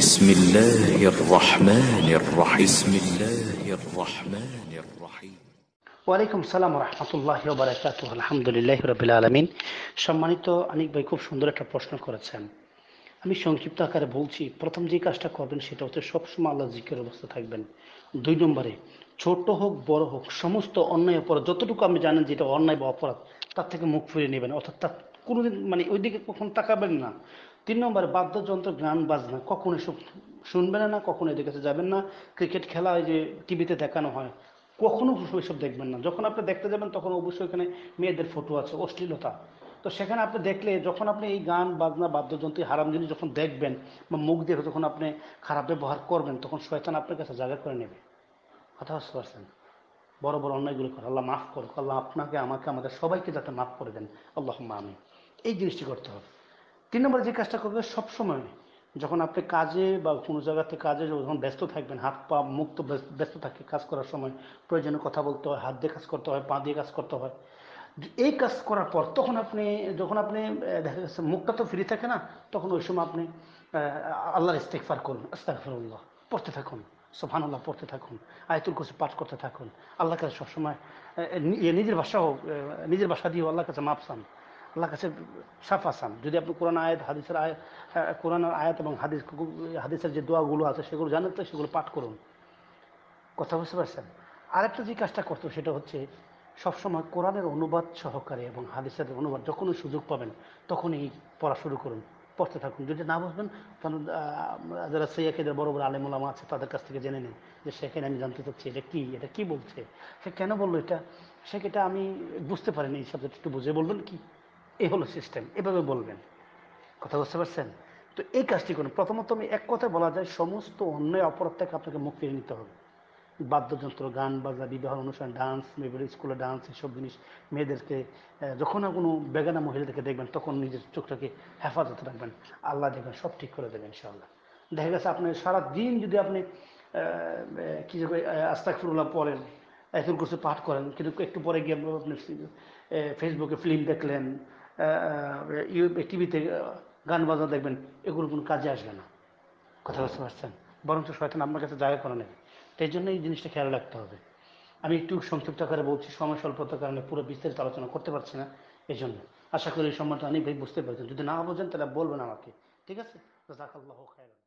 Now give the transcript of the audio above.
بسم الله الرحمن الرحيم بسم الله الرحمن الرحيم ওয়ালাইকুম সালাম রহমতুল্লাহ আলহামদুলিল্লাহ আলমিন সম্মানিত অনেক ভাই খুব সুন্দর একটা প্রশ্ন করেছেন আমি সংক্ষিপ্ত আকারে বলছি প্রথম যে কাজটা করবেন সেটা হচ্ছে সবসময় আল্লাহ জিকের অবস্থা থাকবেন দুই নম্বরে ছোট হোক বড় হোক সমস্ত অন্যায় অপরাধ যতটুকু আপনি জানেন যেটা অন্যায় বা অপরাধ তার থেকে মুখ ফিরে নেবেন অর্থাৎ তার কোনোদিন মানে ওইদিকে কখন তাকাবেন না তিন নম্বরে বাদ্যযন্ত্র গান বাজনা কখনো শুনবেন না কখনো এদের কাছে যাবেন না ক্রিকেট খেলা যে টিভিতে দেখানো হয় কখনো এসব দেখবেন না যখন আপনি দেখতে যাবেন তখন অবশ্যই এখানে মেয়েদের ফটো আছে অশ্লীলতা তো সেখানে আপনি দেখলে যখন আপনি এই গান বাজনা বাদ্যযন্ত্রী হারাম জিনিস যখন দেখবেন বা মুখ দিয়ে যখন আপনি খারাপ ব্যবহার করবেন তখন শয়তান আপনার কাছে জায়গা করে নেবে কথা বুঝতে পারছেন বড় বড় অন্যায়গুলো করে আল্লাহ মাফ করুক আল্লাহ আপনাকে আমাকে আমাদের সবাইকে যাতে মাফ করে দেন আল্লাহ আমি এই জিনিসটি করতে হবে তিন নম্বর যে কাজটা করবে সবসময় যখন আপনি কাজে বা কোনো জায়গাতে কাজে যখন ব্যস্ত থাকবেন হাত পা মুক্ত ব্যস্ত থাকে কাজ করার সময় প্রয়োজনে কথা বলতে হয় হাত দিয়ে কাজ করতে হয় পা দিয়ে কাজ করতে হয় এই কাজ করার পর তখন আপনি যখন আপনি দেখা যাচ্ছে মুখটা তো ফ্রি থাকে না তখন ওই সময় আপনি আল্লাহর ইস্তেকফার করুন আস্তাকফারুল্লাহ পড়তে থাকুন আল্লাহ পড়তে থাকুন আয়তুল কুসি পাঠ করতে থাকুন আল্লাহ কাছে সবসময় নিজের ভাষাও নিজের ভাষা দিয়েও আল্লাহ কাছে চান আল্লাহ কাছে সাফা যদি আপনি কোরআন আয়াত হাদিসের আয়াত কোরআনের আয়াত এবং হাদিস হাদিসের যে দোয়াগুলো আছে সেগুলো জানেন তো সেগুলো পাঠ করুন কথা বুঝতে পারছেন আরেকটা যে কাজটা করতো সেটা হচ্ছে সবসময় কোরআনের অনুবাদ সহকারে এবং হাদিসের অনুবাদ যখনই সুযোগ পাবেন তখনই পড়া শুরু করুন পড়তে থাকুন যদি না বসবেন তখন যারা সৈয়াকেদের বড় বড় আলেমুলামা আছে তাদের কাছ থেকে জেনে নিন যে সেখানে আমি জানতে চাচ্ছি এটা কী এটা কী বলছে সে কেন বললো এটা সে এটা আমি বুঝতে পারিনি এই সাবজেক্ট একটু বুঝে বলবেন কি এ হলো সিস্টেম এভাবে বলবেন কথা বুঝতে পারছেন তো এই কাজটি করুন প্রথমত আমি এক কথা বলা যায় সমস্ত অন্যায় অপরাধ থেকে আপনাকে মুখ নিতে হবে বাদ্যযন্ত্র গান বাজা বিবাহ অনুষ্ঠান ডান্স মেয়েদের স্কুলে ডান্স এসব জিনিস মেয়েদেরকে যখন আর কোনো বেগানা মহিলাদেরকে দেখবেন তখন নিজের চোখটাকে হেফাজত রাখবেন আল্লাহ দেখবেন সব ঠিক করে দেবেন ইনশাআল্লাহ দেখা গেছে আপনি সারা দিন যদি আপনি কী যাবে আস্তাকফুরুল্লাহ পড়েন এখন কিছু পাঠ করেন কিন্তু একটু পরে গিয়ে আপনি ফেসবুকে ফিল্ম দেখলেন টিভিতে গান বাজনা দেখবেন এগুলো কোনো কাজে আসবে না কথা বুঝতে পারছেন বরঞ্চ শয়তান আপনার কাছে জায়গা করে নেবে তাই জন্য এই জিনিসটা খেয়াল রাখতে হবে আমি একটু সংক্ষিপ্ত আকারে বলছি সময় স্বল্পতার কারণে পুরো বিস্তারিত আলোচনা করতে পারছি না এই জন্য আশা করি এই সম্মানটা অনেক বুঝতে পারছেন যদি না বোঝেন তাহলে বলবেন আমাকে ঠিক আছে জাকাল্লাহ খায়